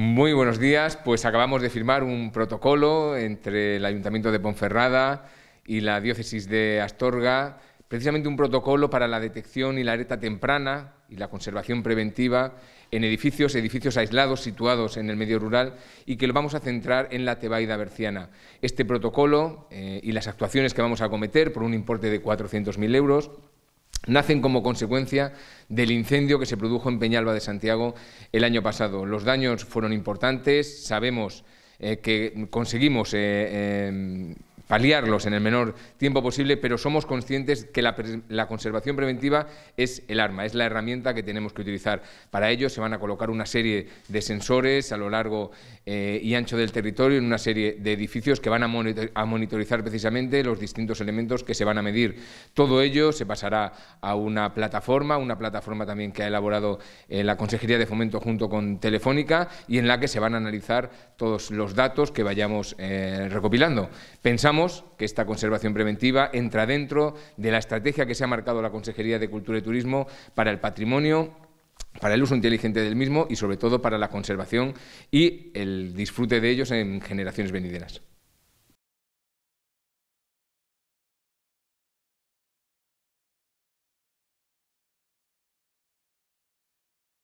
Muy buenos días. Pues acabamos de firmar un protocolo entre el Ayuntamiento de Ponferrada y la Diócesis de Astorga, precisamente un protocolo para la detección y la alerta temprana y la conservación preventiva en edificios, edificios aislados situados en el medio rural y que lo vamos a centrar en la Tebaida Berciana. Este protocolo eh, y las actuaciones que vamos a cometer por un importe de 400.000 euros nacen como consecuencia del incendio que se produjo en Peñalba de Santiago el año pasado. Los daños fueron importantes, sabemos eh, que conseguimos eh, em, paliarlos en el menor tiempo posible, pero somos conscientes que la, conservación preventiva es el arma, es la herramienta que tenemos que utilizar. Para ello se van a colocar una serie de sensores a lo largo eh, y ancho del territorio en una serie de edificios que van a, monitorizar precisamente los distintos elementos que se van a medir. Todo ello se pasará a una plataforma, una plataforma también que ha elaborado eh, la Consejería de Fomento junto con Telefónica y en la que se van a analizar todos los datos que vayamos eh, recopilando. Pensamos que esta conservación preventiva entra dentro de la estrategia que se ha marcado la Consejería de Cultura y Turismo para el patrimonio para el uso inteligente del mismo y sobre todo para la conservación y el disfrute de ellos en generaciones venideras.